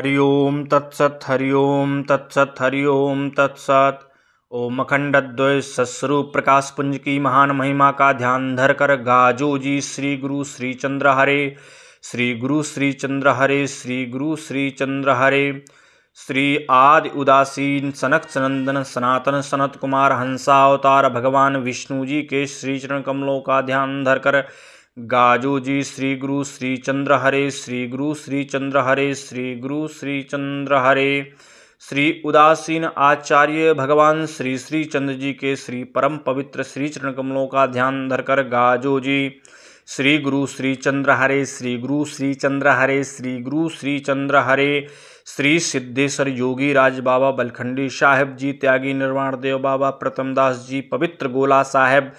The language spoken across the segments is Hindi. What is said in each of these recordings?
हरि ओम तत्सत् हरि ओम तत्सत् हरि ओम तत्सत् ओम अखंडद्वय सस्रु प्रकाश पुंज की महान महिमा का ध्यान धर कर गाजो जी श्री गुरु श्री चंद्र हरे श्री गुरु श्री चंद्र हरे श्री गुरु श्री चंद्र हरे श्री आदि उदासीन सनक सनंदन सनातन सनत कुमार हंसावतार भगवान विष्णु जी के श्री चरण कमलों का ध्यान धर कर गाजो जी श्री गुरु श्री चंद्र हरे श्री गुरु श्री चंद्र हरे श्री गुरु श्री चंद्र हरे श्री उदासीन आचार्य भगवान श्री श्री चंद्र जी के श्री परम पवित्र श्री चरण कमलों का ध्यान धरकर गाजो जी श्री गुरु श्री चंद्र हरे श्री गुरु श्री चंद्र हरे श्री गुरु श्री चंद्र हरे श्री सिद्धेश्वर योगी राज बाबा बलखंडी साहेब जी त्यागी निर्वाण देव बाबा दास जी पवित्र गोला साहेब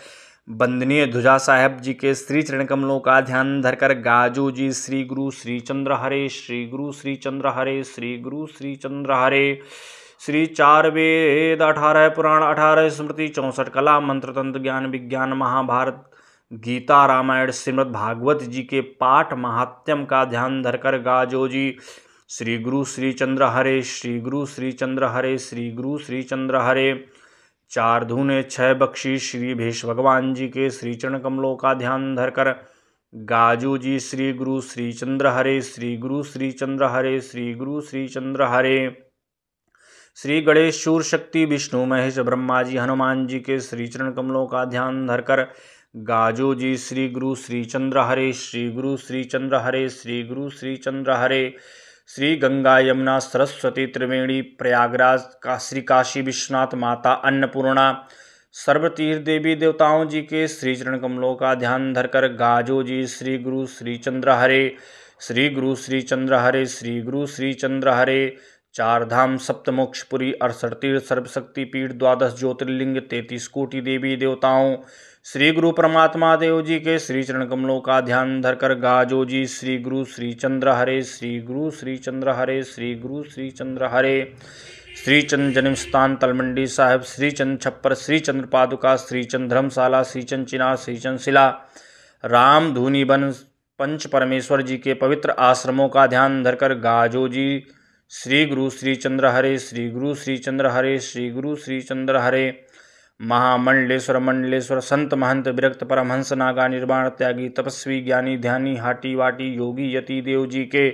वंदनीय ध्वजा साहेब जी के श्री चरण कमलों का ध्यान धरकर गाजो जी श्री गुरु श्री चंद्र हरे श्री गुरु श्री चंद्र हरे श्री गुरु श्री चंद्र हरे श्री चार वेद अठारह पुराण अठारह स्मृति चौंसठ कला मंत्र तंत्र ज्ञान विज्ञान महाभारत गीता रामायण श्रीमद भागवत जी के पाठ महात्म्यम का ध्यान धरकर गाजो जी श्री गुरु श्री चंद्र हरे श्री गुरु श्री चंद्र हरे श्री गुरु श्री चंद्र हरे चार धूने छह बख्शी श्री भीष भगवान जी के श्री चरण कमलों का ध्यान धरकर गाजू जी श्री गुरु श्री चंद्र हरे श्री गुरु श्री चंद्र हरे श्री गुरु श्री चंद्र हरे श्री गणेश शूर शक्ति विष्णु महेश ब्रह्मा जी हनुमान जी के श्री चरण कमलों का ध्यान धरकर गाजो जी श्री गुरु श्री चंद्र हरे श्री गुरु श्री चंद्र हरे श्री गुरु श्री चंद्र हरे श्री गंगा यमुना सरस्वती त्रिवेणी प्रयागराज का श्री काशी विश्वनाथ माता अन्नपूर्णा सर्वतीर्थ देवी देवताओं जी के श्री चरण कमलों का ध्यान धरकर गाजो जी श्री गुरु श्री चंद्र हरे श्री गुरु श्री चंद्र हरे श्री गुरु श्री चंद्र हरे चार धाम सप्तमोक्षपुरी अड़सठ तीर्थ सर्वशक्ति पीठ द्वादश ज्योतिर्लिंग तैतीस कोटि देवी देवताओं श्री गुरु परमात्मा देव जी के श्री चरण कमलों का ध्यान धरकर गाजो जी श्री गुरु श्री चंद्र हरे श्री गुरु श्री चंद्र हरे श्री गुरु श्री चंद्र हरे श्रीचंद जन्मस्थान तलमंडी साहब श्रीचंद छप्पर चंद्र पादुका श्रीचंद धर्मशाला श्रीचंद चिना चंद शिला राम धूनी बन पंच परमेश्वर जी के पवित्र आश्रमों का ध्यान धरकर गाजो जी श्री गुरु श्री चंद्र हरे श्री गुरु श्री चंद्र हरे श्री गुरु श्री चंद्र हरे महामंडलेश्वर मंडलेश्वर संत महंत विरक्त परमहंस नागा निर्माण त्यागी तपस्वी ज्ञानी ध्यानी हाटी वाटी योगी यति देव जी के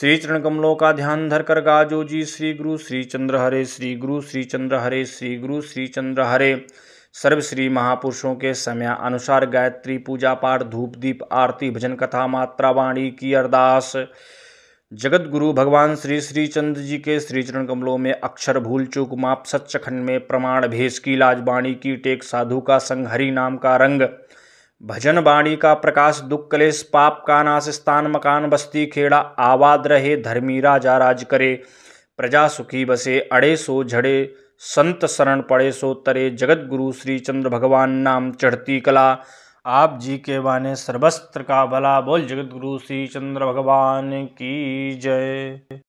श्री चरण कमलों का ध्यान धर कर गाजो जी श्री गुरु श्री चंद्र हरे श्री गुरु श्री चंद्र हरे श्री गुरु श्री चंद्र हरे सर्व श्री महापुरुषों के समय अनुसार गायत्री पूजा पाठ धूप दीप आरती भजन कथा मात्रा वाणी की अरदास जगत गुरु भगवान श्री श्री चंद जी के श्री चरण कमलों में अक्षर भूल चूक माप सच्चखंड में प्रमाण भेष की लाज बाणी की टेक साधु का संग हरि नाम का रंग भजन वाणी का प्रकाश दुख कलेश पाप का नाश स्थान मकान बस्ती खेड़ा आवाद रहे धर्मी राजा राज करे प्रजा सुखी बसे अड़े सो झड़े संत शरण पड़े सो तरे जगत गुरु श्री चंद्र भगवान नाम चढ़ती कला आप जी के बाने सर्वस्त्र का भला बोल जगत गुरु श्री चंद्र भगवान की जय